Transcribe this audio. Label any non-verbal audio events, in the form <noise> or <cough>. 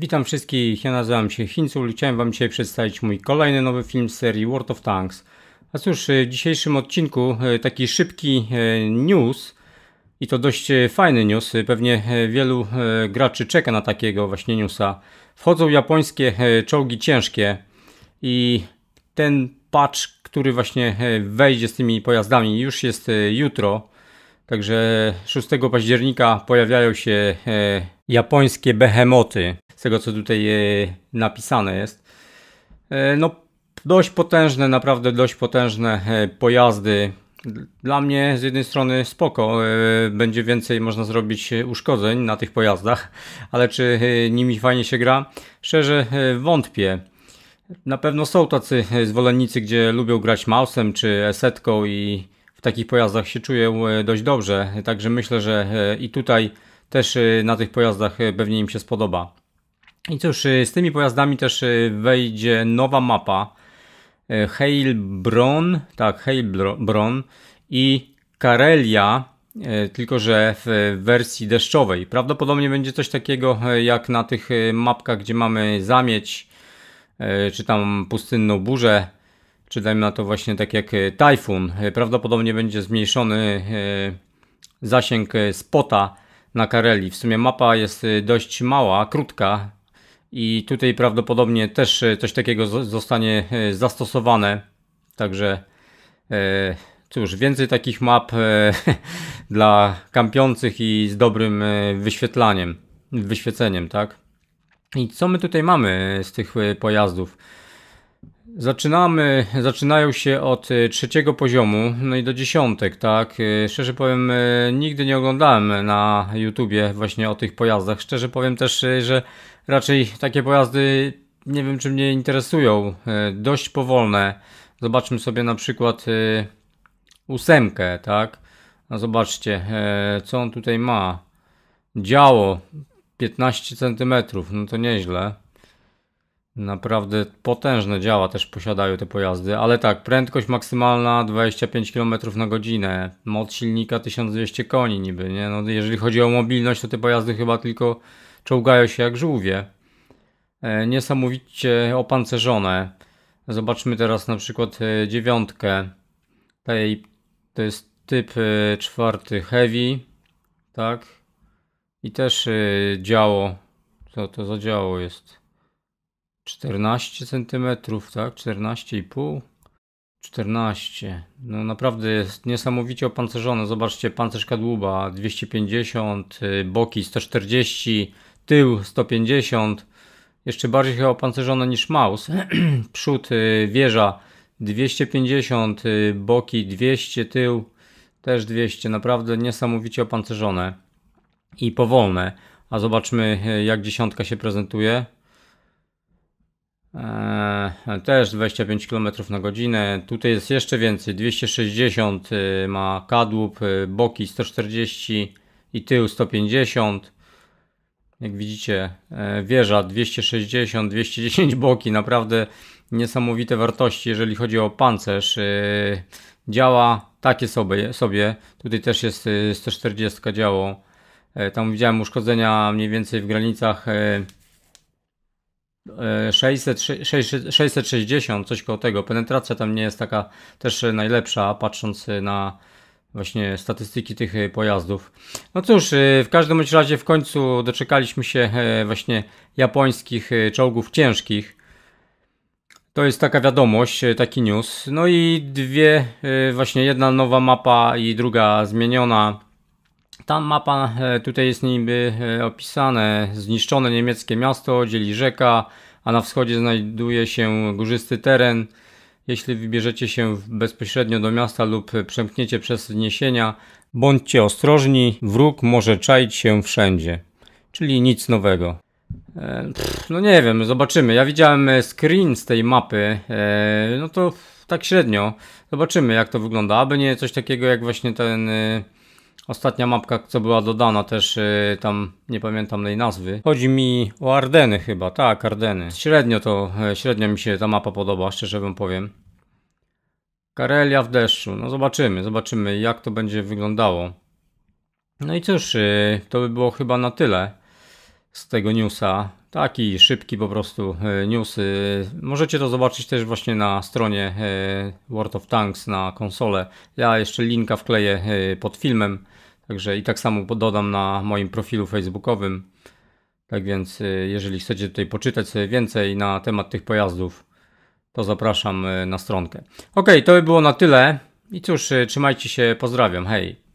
Witam wszystkich, ja nazywam się Hincul i chciałem Wam dzisiaj przedstawić mój kolejny nowy film z serii World of Tanks. A cóż, e, w dzisiejszym odcinku e, taki szybki e, news i to dość fajny news, pewnie wielu graczy czeka na takiego właśnie newsa. Wchodzą japońskie czołgi ciężkie i ten patch, który właśnie wejdzie z tymi pojazdami już jest jutro. Także 6 października pojawiają się japońskie behemoty z tego co tutaj e, napisane jest. E, no, dość potężne, naprawdę dość potężne e, pojazdy. Dla mnie z jednej strony spoko, będzie więcej można zrobić uszkodzeń na tych pojazdach, ale czy nimi fajnie się gra? Szczerze wątpię. Na pewno są tacy zwolennicy, gdzie lubią grać mausem czy setką i w takich pojazdach się czują dość dobrze, także myślę, że i tutaj też na tych pojazdach pewnie im się spodoba. I cóż, y, z tymi pojazdami też y, wejdzie nowa mapa y, Heilbronn, tak, Heilbronn i Karelia, tylko że w wersji deszczowej. Prawdopodobnie będzie coś takiego jak na tych mapkach, gdzie mamy zamieć, czy tam pustynną burzę, czy dajmy na to właśnie tak jak tajfun. Prawdopodobnie będzie zmniejszony zasięg spota na Kareli. W sumie mapa jest dość mała, krótka, i tutaj prawdopodobnie też e, coś takiego zostanie e, zastosowane. Także e, cóż, więcej takich map <laughs> dla kampiących i z dobrym wyświetlaniem, wyświeceniem, tak? I co my tutaj mamy z tych pojazdów? Zaczynamy, zaczynają się od e, trzeciego poziomu, no i do dziesiątek, tak? E, szczerze powiem, e, nigdy nie oglądałem na YouTubie właśnie o tych pojazdach. Szczerze powiem też, że raczej takie pojazdy nie wiem, czy mnie interesują. Dość powolne. Zobaczmy sobie na przykład ósemkę, tak? A no zobaczcie, co on tutaj ma. Działo 15 cm, no to nieźle. Naprawdę potężne działa też posiadają te pojazdy, ale tak, prędkość maksymalna 25 km na godzinę, moc silnika 1200 koni niby, nie? No, jeżeli chodzi o mobilność, to te pojazdy chyba tylko czołgają się jak żółwie. E, niesamowicie opancerzone. Zobaczmy teraz na przykład e, dziewiątkę. Tej, to jest typ e, czwarty Heavy, tak? I też e, działo, co to za działo jest? 14 cm, tak? 14,5 14. No naprawdę jest niesamowicie opancerzone. Zobaczcie, pancerz kadłuba 250, y, boki 140, tył 150. Jeszcze bardziej chyba opancerzone niż Maus. <clears throat> Przód y, wieża 250, y, boki 200, tył też 200. Naprawdę niesamowicie opancerzone i powolne. A zobaczmy jak dziesiątka się prezentuje. Eee, też 25 km na godzinę. Tutaj jest jeszcze więcej. 260 y, ma kadłub, y, boki 140 i tył 150. Jak widzicie, e, wieża 260, 210 boki. Naprawdę niesamowite wartości, jeżeli chodzi o pancerz. E, działa takie sobie. sobie. Tutaj też jest 140 y, działo. E, tam widziałem uszkodzenia mniej więcej w granicach 600, e, 660, coś koło tego. Penetracja tam nie jest taka też e, najlepsza, patrząc e, na właśnie statystyki tych pojazdów. No cóż, w każdym razie w końcu doczekaliśmy się właśnie japońskich czołgów ciężkich. To jest taka wiadomość, taki news. No i dwie, właśnie jedna nowa mapa i druga zmieniona ta mapa, e, tutaj jest niby e, opisane zniszczone niemieckie miasto, dzieli rzeka, a na wschodzie znajduje się górzysty teren. Jeśli wybierzecie się bezpośrednio do miasta lub przemkniecie przez zniesienia, bądźcie ostrożni, wróg może czaić się wszędzie. Czyli nic nowego. E, no nie wiem, zobaczymy. Ja widziałem screen z tej mapy, no to tak średnio. Zobaczymy jak to wygląda, aby nie coś takiego jak właśnie ten... Ostatnia mapka, co była dodana też, y, tam nie pamiętam tej nazwy. Chodzi mi o Ardeny chyba, tak, Ardeny. Średnio to, e, średnio mi się ta mapa podoba, szczerze wam powiem. Karelia w deszczu, no zobaczymy, zobaczymy jak to będzie wyglądało. No i cóż, y, to by było chyba na tyle z tego newsa. Taki szybki po prostu e, news. E, możecie to zobaczyć też właśnie na stronie e, World of Tanks na konsolę. Ja jeszcze linka wkleję pod filmem, także i tak samo dodam na moim profilu facebookowym. Tak więc jeżeli chcecie tutaj poczytać sobie więcej na temat tych pojazdów, to zapraszam na stronkę. Ok, to by było na tyle. I cóż, trzymajcie się, pozdrawiam, hej!